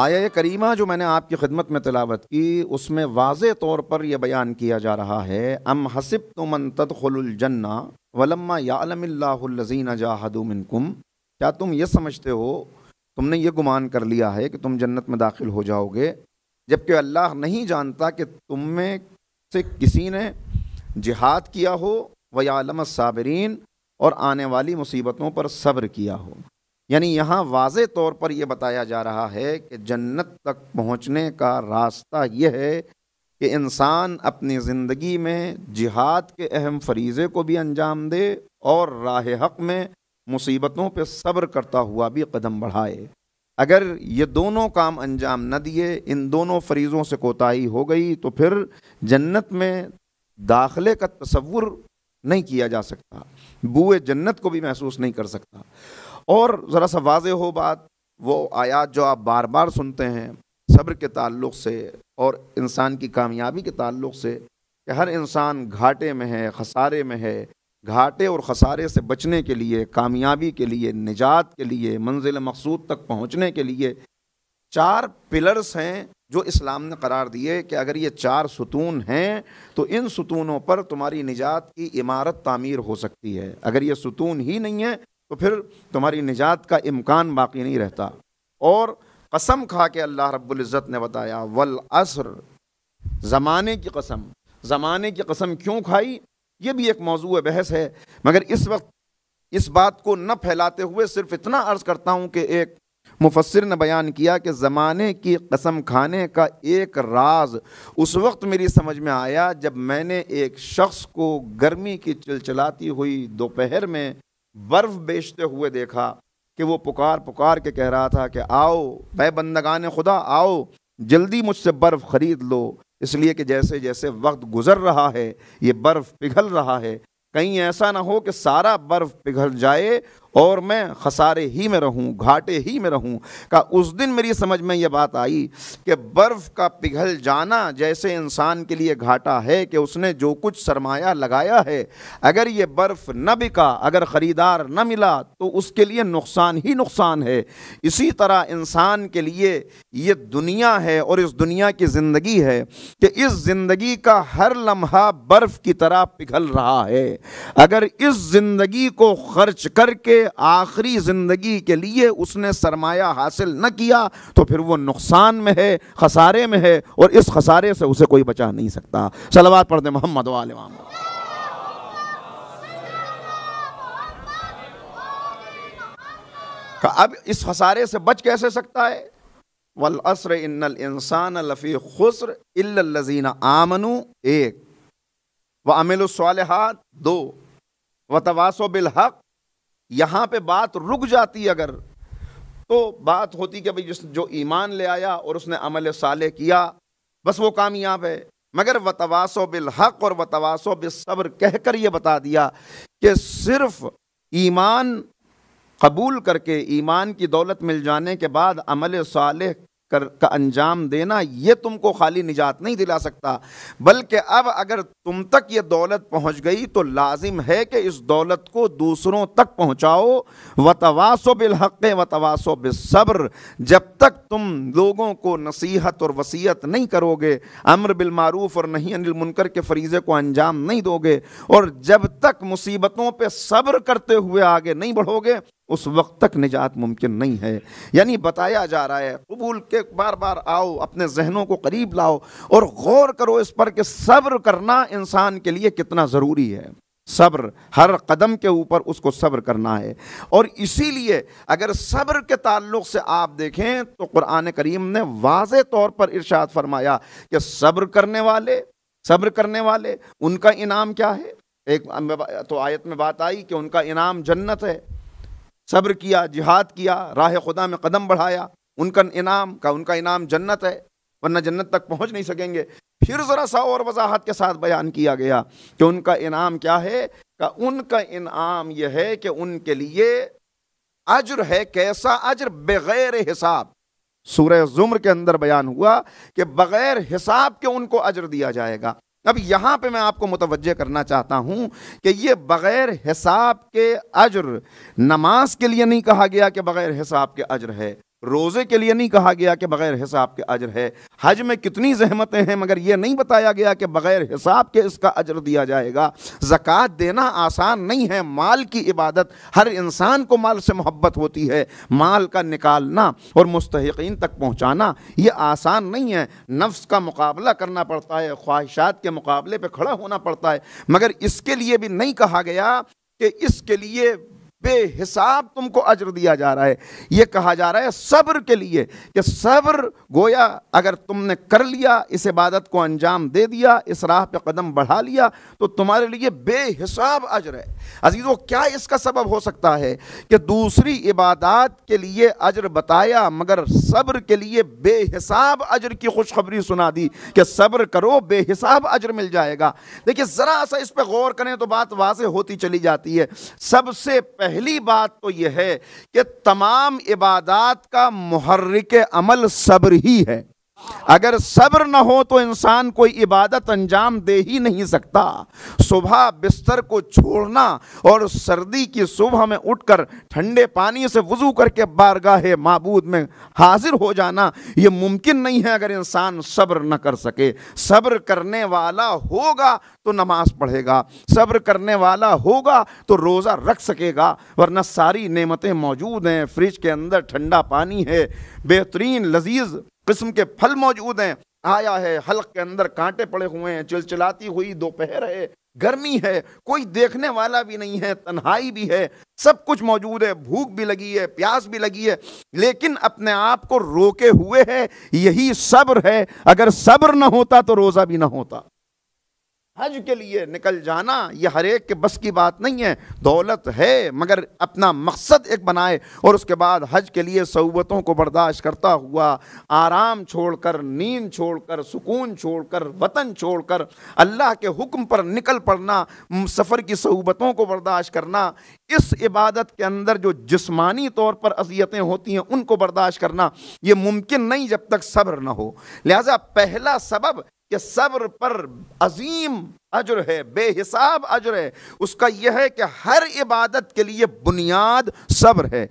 आया करीमा जो मैंने आपकी खिदमत में तिलावत की उसमें वाज तौर पर यह बयान किया जा रहा है अम हसिब तो मन वलम्मा यालमीन जाहदुमिनकुम क्या तुम ये समझते हो तुमने ये गुमान कर लिया है कि तुम जन्नत में दाखिल हो जाओगे जबकि अल्लाह नहीं जानता कि तुम में से किसी ने जिहाद किया हो वयालम साबरीन और आने वाली मुसीबतों पर सब्र किया हो यानी यहाँ वाज तौर पर यह बताया जा रहा है कि जन्नत तक पहुँचने का रास्ता यह है कि इंसान अपनी ज़िंदगी में जिहाद के अहम फरीज़े को भी अंजाम दे और राह हक में मुसीबतों पर सब्र करता हुआ भी कदम बढ़ाए अगर ये दोनों काम अंजाम न दिए इन दोनों फरीज़ों से कोताही हो गई तो फिर जन्नत में दाखिले का तस्वुर नहीं किया जा सकता बूए जन्नत को भी महसूस नहीं कर सकता और ज़रा सा वाज हो बात वो आयात जो आप बार बार सुनते हैं सब्र के ताल्लुक से और इंसान की कामयाबी के ताल्लुक से कि हर इंसान घाटे में है खसारे में है घाटे और खसारे से बचने के लिए कामयाबी के लिए निजात के लिए मंजिल मकसूद तक पहुँचने के लिए चार पिलर्स हैं जो इस्लाम ने करार दिए कि अगर ये चार सुतून हैं तो इन सुतूनों पर तुम्हारी निजात की इमारत तामीर हो सकती है अगर ये सुतून ही नहीं है तो फिर तुम्हारी निजात का इम्कान बाकी नहीं रहता और कसम खा के अल्लाह रब्ज़त ने बताया वल असर ज़माने की कसम ज़माने की कसम क्यों खाई ये भी एक मौजू बहस है मगर इस वक्त इस बात को न फैलाते हुए सिर्फ इतना अर्ज़ करता हूँ कि एक मुफसर ने बयान किया कि ज़माने की कसम खाने का एक राज उस वक्त मेरी समझ में आया जब मैंने एक शख्स को गर्मी की चिलचिलाती हुई दोपहर में बर्फ़ बेचते हुए देखा कि वो पुकार पुकार के कह रहा था कि आओ बे बंदगान खुदा आओ जल्दी मुझसे बर्फ़ ख़रीद लो इसलिए कि जैसे जैसे वक्त गुज़र रहा है ये बर्फ़ पिघल रहा है कहीं ऐसा ना हो कि सारा बर्फ़ पिघल जाए और मैं खसारे ही में रहूं घाटे ही में रहूं का उस दिन मेरी समझ में यह बात आई कि बर्फ़ का पिघल जाना जैसे इंसान के लिए घाटा है कि उसने जो कुछ सरमाया लगाया है अगर ये बर्फ़ न बिका अगर ख़रीदार न मिला तो उसके लिए नुकसान ही नुकसान है इसी तरह इंसान के लिए ये दुनिया है और इस दुनिया की ज़िंदगी है कि इस ज़िंदगी का हर लम्हा बर्फ़ की तरह पिघल रहा है अगर इस ज़िंदगी को खर्च करके आखिरी ज़िंदगी के लिए उसने सरमाया हासिल न किया तो फिर वो नुकसान में है खसारे में है और इस खसारे से उसे कोई बचा नहीं सकता सलवा पढ़ मोहम्मद वाल अब इस खसारे से बच कैसे सकता है वल असर इन्नल इंसान लफ़ी खुसर इल्लजीन आमनु एक व अमिलसालहत दो व तवासो बिल हक यहाँ पे बात रुक जाती अगर तो बात होती कि भाई जिस जो ईमान ले आया और उसने अमल साले किया बस वो कामयाब है मगर वतवासो बिल हक और वतवासो बिल सब्र कहकर ये बता दिया कि सिर्फ ईमान कबूल करके ईमान की दौलत मिल जाने के बाद अमल साले कर का अंजाम देना ये तुमको खाली निजात नहीं दिला सकता बल्कि अब अगर तुम तक ये दौलत पहुंच गई तो लाजिम है कि इस दौलत को दूसरों तक पहुंचाओ व तवासो बिलहक़ व तवासो बिसब्र जब तक तुम लोगों को नसीहत और वसीयत नहीं करोगे अमर बिलमारूफ और नहीं अनिल मुनकर के फरीज़े को अंजाम नहीं दोगे और जब तक मुसीबतों पर सब्र करते हुए आगे नहीं बढ़ोगे उस वक्त तक निजात मुमकिन नहीं है यानी बताया जा रहा है कबूल के बार बार आओ अपने जहनों को करीब लाओ और गौर करो इस पर कि सब्र करना इंसान के लिए कितना ज़रूरी है सब्र हर कदम के ऊपर उसको सब्र करना है और इसीलिए अगर सब्र के ताल्लुक से आप देखें तो कुरान करीम ने वाज तौर पर इरशाद फरमाया कि सब्र करने वाले सब्र करने वाले उनका इनाम क्या है एक तो आयत में बात आई कि उनका इनाम जन्नत है सब्र किया जिहाद किया राह खुदा में कदम बढ़ाया उनका इनाम का उनका इनाम जन्नत है वरना जन्नत तक पहुंच नहीं सकेंगे फिर ज़रा सा और वजाहत के साथ बयान किया गया कि उनका इनाम क्या है का उनका इनाम यह है कि उनके लिए अज्र है कैसा अज्र बग़ैर हिसाब सूर्य जुम्र के अंदर बयान हुआ कि बग़ैर हिसाब के उनको अज्र दिया जाएगा अब यहाँ पे मैं आपको मुतवजह करना चाहता हूँ कि ये बग़ैर हिसाब के अज्र नमाज के लिए नहीं कहा गया कि बग़ैर हिसाब के अज्र है रोज़े के लिए नहीं कहा गया कि बग़ैर हिसाब के अजर है हज में कितनी जहमतें हैं मगर यह नहीं बताया गया कि बग़ैर हिसाब के इसका अजर दिया जाएगा जक़ात देना आसान नहीं है माल की इबादत हर इंसान को माल से मोहब्बत होती है माल का निकालना और मुस्तकिन तक पहुँचाना ये आसान नहीं है नफ्स का मुकाबला करना पड़ता है ख्वाहिशात के मुकाबले पर खड़ा होना पड़ता है मगर इसके लिए भी नहीं कहा गया कि इसके लिए बेहिसाब तुमको अजर दिया जा रहा है ये कहा जा रहा है सब्र के लिए कि सब्र गोया अगर तुमने कर लिया इस इबादत को अंजाम दे दिया इस राह पे कदम बढ़ा लिया तो तुम्हारे लिए बेहिसाब अजर है अजीज़ों क्या इसका सबब हो सकता है कि दूसरी इबादत के लिए अजर बताया मगर सब्र के लिए बेहिसाब अजर की खुशखबरी सुना दी कि सब्र करो बेहिसाब अजर मिल जाएगा देखिए ज़रा सा इस पर गौर करें तो बात वाज होती चली जाती है सबसे पहले पहली बात तो यह है कि तमाम इबादात का महर्रिक अमल सब्र ही है अगर सब्र न हो तो इंसान कोई इबादत अंजाम दे ही नहीं सकता सुबह बिस्तर को छोड़ना और सर्दी की सुबह में उठकर ठंडे पानी से वज़ू करके बारगाह मबूद में हाजिर हो जाना ये मुमकिन नहीं है अगर इंसान सब्र न कर सके सब्र करने वाला होगा तो नमाज पढ़ेगा सब्र करने वाला होगा तो रोज़ा रख सकेगा वरना सारी नेमतें मौजूद हैं फ्रिज के अंदर ठंडा पानी है बेहतरीन लजीज़ किस्म के फल मौजूद हैं आया है हल्क के अंदर कांटे पड़े हुए हैं चिलचिलाती हुई दोपहर है गर्मी है कोई देखने वाला भी नहीं है तन्हाई भी है सब कुछ मौजूद है भूख भी लगी है प्यास भी लगी है लेकिन अपने आप को रोके हुए है यही सब्र है अगर सब्र ना होता तो रोज़ा भी ना होता हज के लिए निकल जाना ये हर एक के बस की बात नहीं है दौलत है मगर अपना मकसद एक बनाए और उसके बाद हज के लिए सऊबतों को बर्दाश्त करता हुआ आराम छोड़कर नींद छोड़कर सुकून छोड़कर वतन छोड़कर अल्लाह के हुक्म पर निकल पड़ना सफ़र की सऊबतों को बर्दाश्त करना इस इबादत के अंदर जो जिस्मानी तौर पर अजियतें होती हैं उनको बर्दाश्त करना ये मुमकिन नहीं जब तक सब्र न हो लिहाजा पहला सबब कि सब्र पर अजीम अजर है बेहिसाब अजर है उसका यह है कि हर इबादत के लिए बुनियाद सब्र है